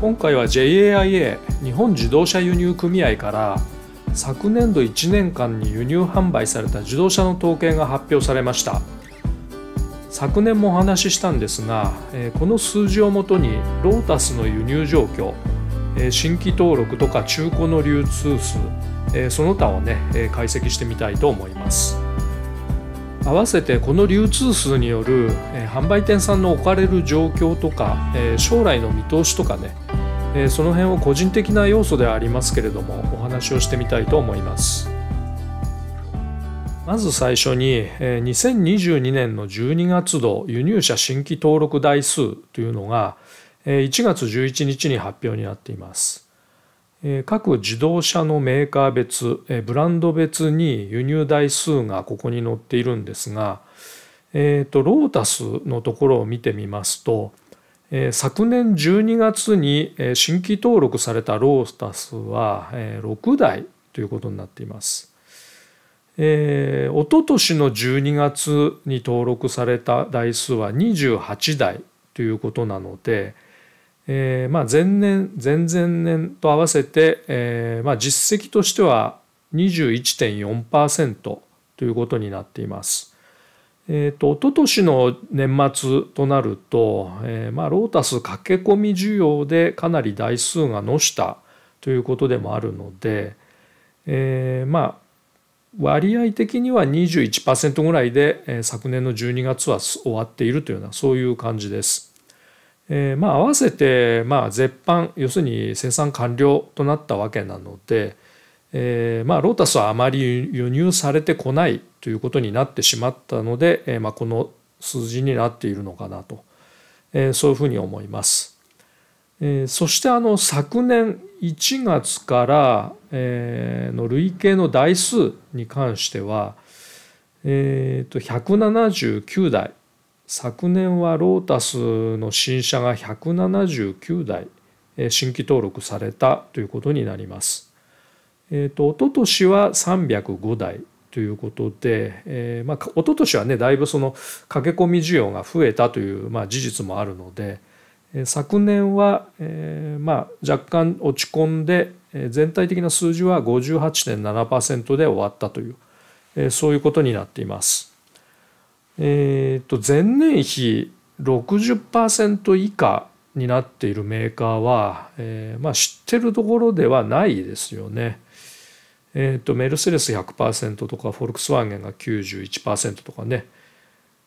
今回は JAIA 日本自動車輸入組合から昨年度1年間に輸入販売された自動車の統計が発表されました昨年もお話ししたんですがこの数字をもとにロータスの輸入状況新規登録とか中古の流通数その他をね解析してみたいと思います合わせてこの流通数による販売店さんの置かれる状況とか将来の見通しとかねえその辺を個人的な要素ではありますけれどもお話をしてみたいと思いますまず最初に2022年の12月度輸入者新規登録台数というのが1月11日に発表になっています各自動車のメーカー別ブランド別に輸入台数がここに載っているんですが、えーとロータスのところを見てみますと昨年12月に新規登録されたロータスは6台ということになっています。一昨年の12月に登録された台数は28台ということなので、えーまあ、前年前々年と合わせて、えーまあ、実績としては21.4%ということになっています。えーと、と一昨年の年末となると、えー、まあ、ロータス駆け込み需要でかなり台数がのしたということでもあるので、えー、まあ割合的には21%ぐらいで、え昨年の12月は終わっているというようなそういう感じです。えー、まあ合わせてまあ絶版要するに生産完了となったわけなので、えー、まあ、ロータスはあまり輸入されてこないということになってしまったので、えー、まあ、この数字になっているのかなと、えー、そういうふうに思います。えそしてあの昨年1月から、えの累計の台数に関しては、えー、と179台昨年はロータスの新車が179台、え新規登録されたということになります。えーと、と一昨年は305台ということで、えーまあ、一昨年はねだいぶその駆け込み需要が増えたという、まあ、事実もあるので、えー、昨年は、えーまあ、若干落ち込んで、えー、全体的な数字は58.7%で終わったという、えー、そういうことになっています。えーと、と前年比60%以下になっているメーカーは、えーまあ、知ってるところではないですよね。えーと、メルセデス100%とかフォルクスワーゲンが91%とかね、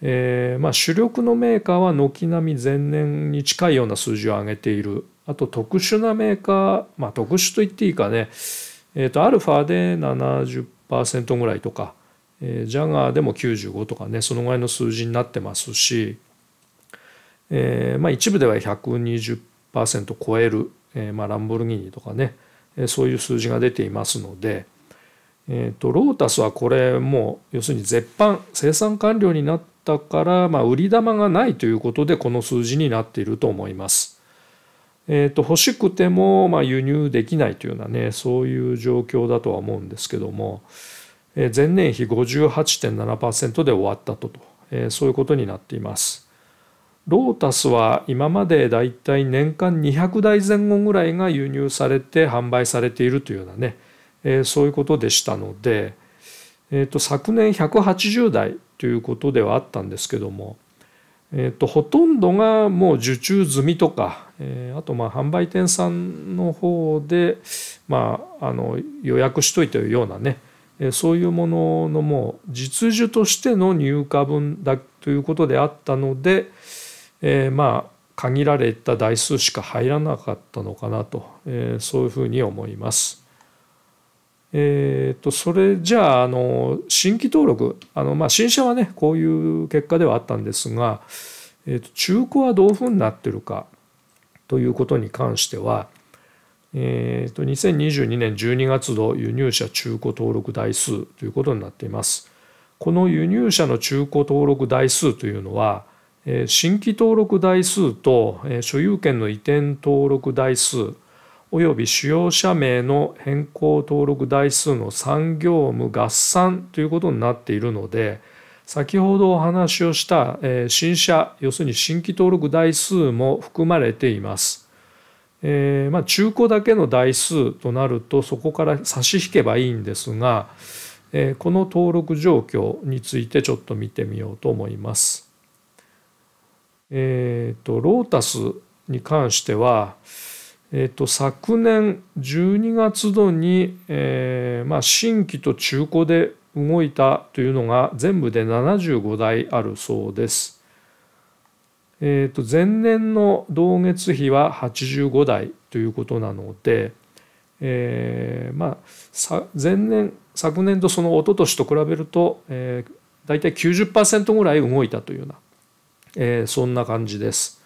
えー、まあ、主力のメーカーは軒並み前年に近いような数字を上げているあと特殊なメーカー、まあ、特殊と言っていいかね、えーと、アルファで70%ぐらいとか、えー、ジャガーでも95とかねそのぐらいの数字になってますし、えー、まあ、一部では120%超える、えまあ、ランボルギーニとかねそういう数字が出ていますので、えーと、ロータスはこれもう要するに絶版生産完了になったから、まあ、売り玉がないということでこの数字になっていると思います。えーと、と欲しくても、まあ、輸入できないというようなねそういう状況だとは思うんですけども、えー、前年比58.7%で終わったとと、えー、そういうことになっています。ロータスは今までだいたい年間200台前後ぐらいが輸入されて販売されているというようなね、えー、そういうことでしたので、えーと、昨年180台ということではあったんですけども、えーと、ほとんどがもう受注済みとか、えー、あとまあ販売店さんの方で、まあ、あの予約しといているようなね、そういうもののもう実需としての入荷分だということであったので、えー、まあ限られた台数しか入らなかったのかなと、えー、そういうふうに思います。えーと、それじゃああの新規登録あの、まあ、新車はねこういう結果ではあったんですが、えと、中古はどういうふうになってるかということに関しては、えと、と2022年12月度輸入車中古登録台数ということになっています。この輸入車の中古登録台数というのは、新規登録台数と所有権の移転登録台数及び主要者名の変更登録台数の3業務合算ということになっているので先ほどお話をした新車要するに新規登録台数も含まれています。えー、まあ、中古だけの台数となるとそこから差し引けばいいんですが、えー、この登録状況についてちょっと見てみようと思います。えーと、ロータスに関しては、えーと、昨年12月度に、えーまあ、新規と中古で動いたというのが全部で75台あるそうです。えーと、前年の同月比は85台ということなので、えー、まあ前年昨年とその一昨年と比べると、えー、大体90%ぐらい動いたというようなえー、そんな感じです。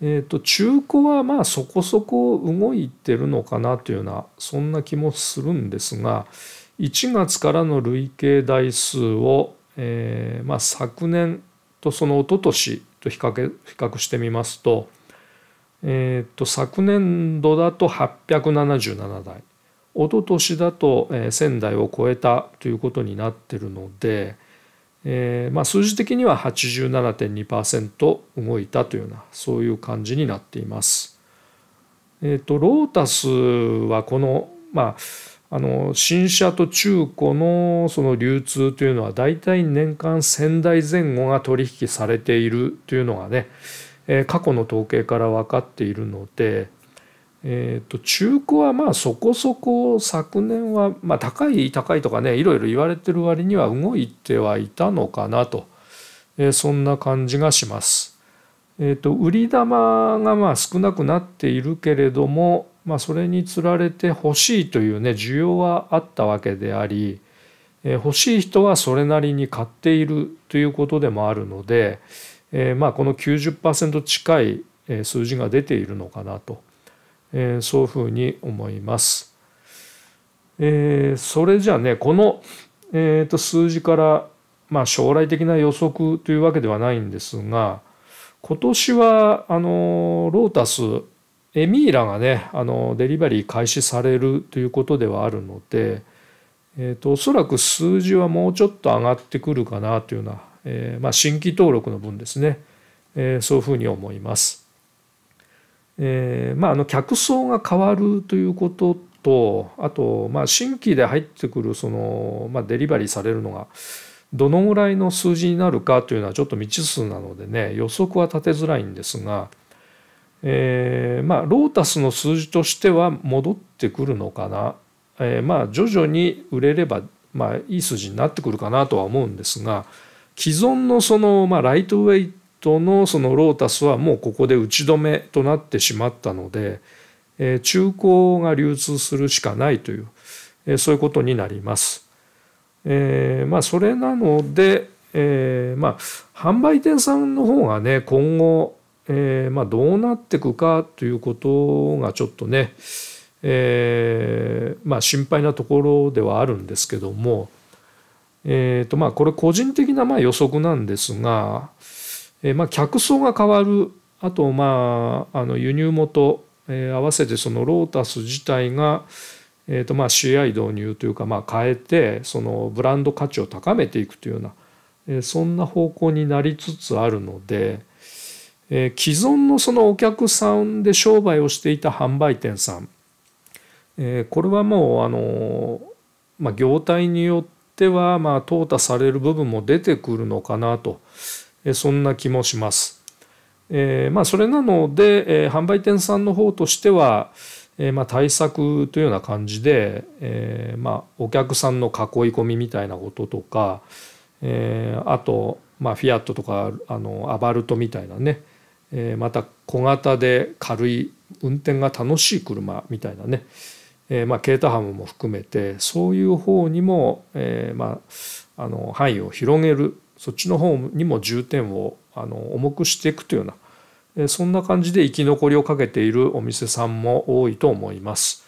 えーと、中古はまあそこそこ動いてるのかなというようなそんな気もするんですが1月からの累計台数を、えー、まあ、昨年とその一昨年と比較比較してみますと,、えーと、と昨年度だと877台一昨年だと1000台を超えたということになってるので、えーまあ、数字的には87.2%動いたというようなそういう感じになっています。えーと、ロータスはこの,、まあ、あの新車と中古のその流通というのは大体年間1000台前後が取引されているというのがね、えー、過去の統計から分かっているので、えー、と中古はまあそこそこ昨年は、まあ、高い高いとかねいろいろ言われてる割には動いてはいたのかなと、えー、そんな感じがします。えー、と売り玉がまあ少なくなっているけれども、まあ、それにつられて欲しいというね需要はあったわけであり、えー、欲しい人はそれなりに買っているということでもあるので、えー、まあこの90%近い数字が出ているのかなと。えー、そういうふうに思います。えー、それじゃあねこの、えーと、数字から、まあ、将来的な予測というわけではないんですが今年はあのロータスエミーラがねあのデリバリー開始されるということではあるので、えーと、とおそらく数字はもうちょっと上がってくるかなというような、えー、まあ、新規登録の分ですね、えー、そういうふうに思います。えー、まあ、あの客層が変わるということとあと、まあ、新規で入ってくるその、まあ、デリバリーされるのがどのぐらいの数字になるかというのはちょっと未知数なのでね予測は立てづらいんですが、えー、まあ、ロータスの数字としては戻ってくるのかな、えー、まあ、徐々に売れれば、まあ、いい数字になってくるかなとは思うんですが既存のその、まあ、ライトウェイトのそのロータスはもうここで打ち止めとなってしまったので、中古が流通するしかないという、そういうことになります。えまあそれなので、えまあ販売店さんの方がね今後、えまあ、どうなっていくかということがちょっとね、えまあ、心配なところではあるんですけども、えーとまあ、これ個人的なま予測なんですが、えー、まあ、客層が変わるあと、まあ、あの輸入元、えー、合わせてそのロータス自体が、えーとまあ、CI 導入というか、まあ、変えてそのブランド価値を高めていくというような、えー、そんな方向になりつつあるので、えー、既存のそのお客さんで商売をしていた販売店さん、えこれはもうあの、まあ、業態によってはまあ淘汰される部分も出てくるのかなと。そんな気もします。えー、まあ、それなので、えー、販売店さんの方としては、えー、まあ、対策というような感じで、えまあ、お客さんの囲い込みみたいなこととか、えあと、まあ、フィアットとかあのアバルトみたいなね、えまた小型で軽い運転が楽しい車みたいなね、えまあ、ケータハムも含めてそういう方にも、えまあ、あの範囲を広げるそっちの方にも重点をあの重くしていくというようなそんな感じで生き残りをかけているお店さんも多いと思います。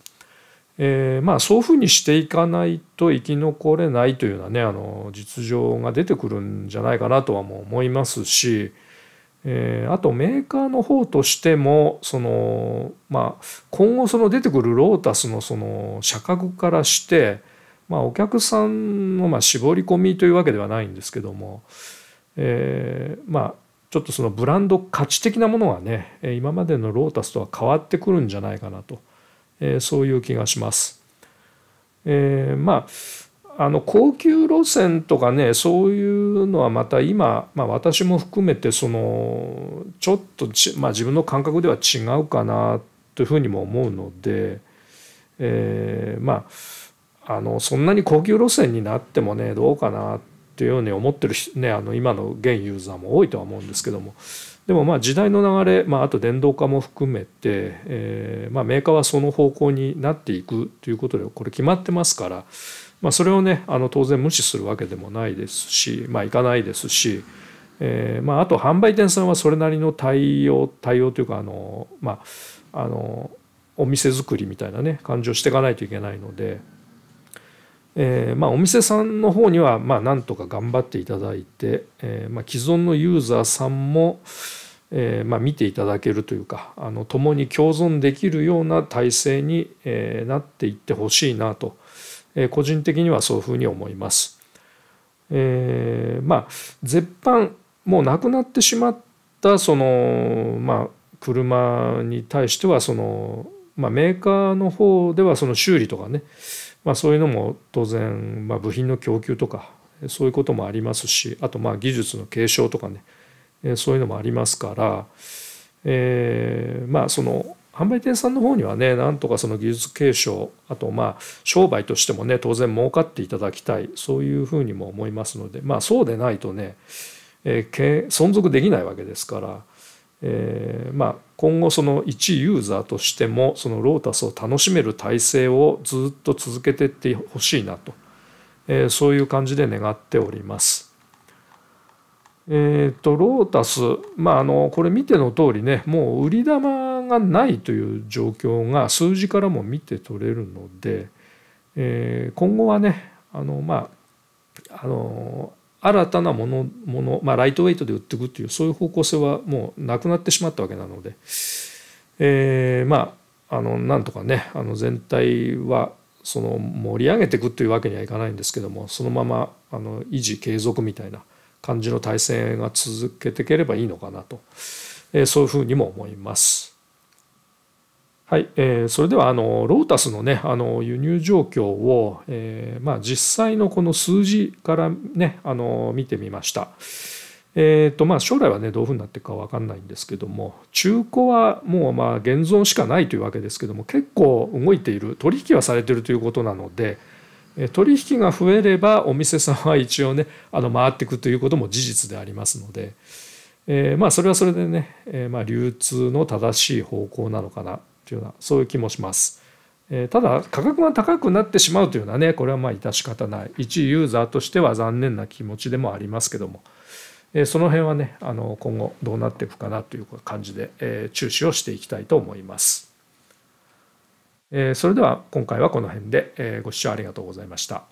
えー、まあそういうふうにしていかないと生き残れないというようなねあの実情が出てくるんじゃないかなとはもう思いますし、えー、あとメーカーの方としてもその、まあ、今後その出てくるロータスのその社格からして、まあ、お客さんのまあ絞り込みというわけではないんですけども、えー、まあちょっとそのブランド価値的なものはね今までのロータスとは変わってくるんじゃないかなと、えー、そういう気がします。えー、まああの高級路線とかねそういうのはまた今、まあ、私も含めてそのちょっとまあ、自分の感覚では違うかなというふうにも思うので、えー、まああのそんなに高級路線になってもねどうかなっていうように思ってるし、ね、あの今の現ユーザーも多いとは思うんですけどもでもまあ時代の流れ、まあ、あと電動化も含めて、えー、まあ、メーカーはその方向になっていくということでこれ決まってますから、まあ、それをねあの当然無視するわけでもないですし、まあ、いかないですし、えー、まあ、あと販売店さんはそれなりの対応対応というかあの、まあ、あのお店作りみたいなね感じをしていかないといけないので。えーまあ、お店さんの方には、まあ、なんとか頑張っていただいて、えーまあ、既存のユーザーさんも、えーまあ、見ていただけるというかあの共に共存できるような体制に、えー、なっていってほしいなと、えー、個人的にはそういうふうに思います。えー、まあ絶版もうなくなってしまったその、まあ、車に対してはその、まあ、メーカーの方ではその修理とかねまあ、そういうのも当然、まあ、部品の供給とかそういうこともありますしあとまあ技術の継承とかね、えそういうのもありますから、えー、まあその販売店さんの方にはねなんとかその技術継承あとまあ商売としてもね当然儲かっていただきたいそういうふうにも思いますのでまあそうでないとね、えー、存続できないわけですから。えー、まあ、今後その一ユーザーとしてもそのロータスを楽しめる体制をずっと続けていってほしいなと、えー、そういう感じで願っております。えっ、ー、とロータス、まあ、あのこれ見ての通りねもう売り玉がないという状況が数字からも見て取れるので、え今後はねあの、まあ、あの新たなものもの、まあ、ライトウェイトで売っていくというそういう方向性はもうなくなってしまったわけなので、えー、まああのなんとかねあの全体はその盛り上げていくというわけにはいかないんですけどもそのままあの維持継続みたいな感じの体制が続けていければいいのかなと、えー、そういうふうにも思います。はい、えー、それではあのロータスの,、ね、あの輸入状況を、えー、まあ、実際のこの数字から、ね、あの見てみました。えーとまあ、将来は、ね、どういうふうになっていくか分からないんですけども中古はもうまあ現存しかないというわけですけども結構動いている取引はされているということなので取引が増えればお店さんは一応ねあの回っていくということも事実でありますので、えー、まあそれはそれでね、えー、まあ流通の正しい方向なのかなというようなそういう気もします。えただ価格が高くなってしまうというのはねこれはまあ致し方ない一ユーザーとしては残念な気持ちでもありますけども、えその辺はねあの今後どうなっていくかなという感じで、え注視をしていきたいと思います。えそれでは今回はこの辺で、えご視聴ありがとうございました。